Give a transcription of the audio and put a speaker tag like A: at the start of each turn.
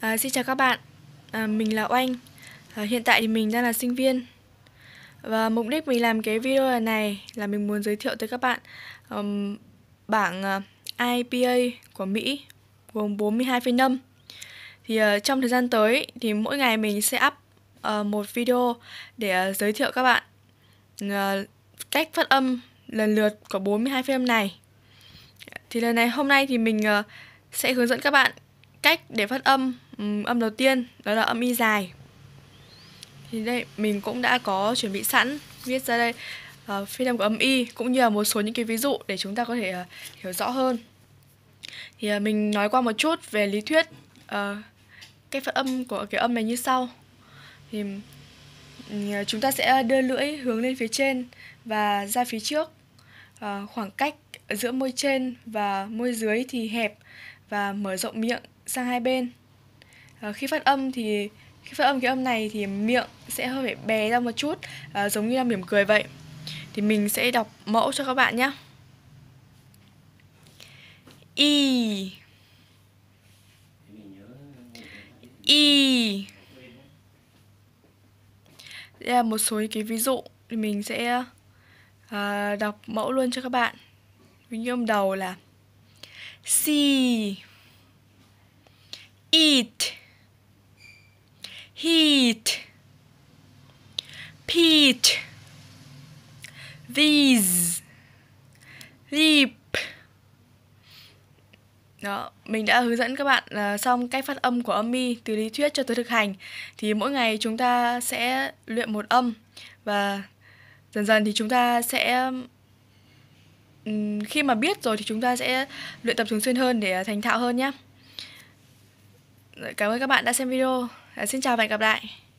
A: À, xin chào các bạn, à, mình là Oanh à, Hiện tại thì mình đang là sinh viên Và mục đích mình làm cái video này là mình muốn giới thiệu tới các bạn um, bảng uh, à, IPA của Mỹ gồm 42 phiên âm Thì uh, trong thời gian tới thì mỗi ngày mình sẽ up uh, một video để uh, giới thiệu các bạn uh, cách phát âm lần lượt của 42 phiên âm này Thì lần này hôm nay thì mình uh, sẽ hướng dẫn các bạn cách để phát âm ừ, âm đầu tiên đó là âm y dài thì đây mình cũng đã có chuẩn bị sẵn viết ra đây uh, phiên âm của âm y cũng như là một số những cái ví dụ để chúng ta có thể uh, hiểu rõ hơn thì uh, mình nói qua một chút về lý thuyết uh, cách phát âm của cái âm này như sau thì uh, chúng ta sẽ đưa lưỡi hướng lên phía trên và ra phía trước uh, khoảng cách giữa môi trên và môi dưới thì hẹp và mở rộng miệng sang hai bên à, khi phát âm thì khi phát âm cái âm này thì miệng sẽ hơi phải bé ra một chút à, giống như là mỉm cười vậy thì mình sẽ đọc mẫu cho các bạn nhé y y đây là một số cái ví dụ thì mình sẽ à, đọc mẫu luôn cho các bạn ví như âm đầu là si heat heat
B: peat these
A: leap đó, mình đã hướng dẫn các bạn uh, xong cách phát âm của âm mi từ lý thuyết cho tới thực hành. Thì mỗi ngày chúng ta sẽ luyện một âm và dần dần thì chúng ta sẽ khi mà biết rồi thì chúng ta sẽ luyện tập thường xuyên hơn để ờ, thành thạo hơn nhé cảm ơn các bạn đã xem video. xin chào và hẹn gặp lại.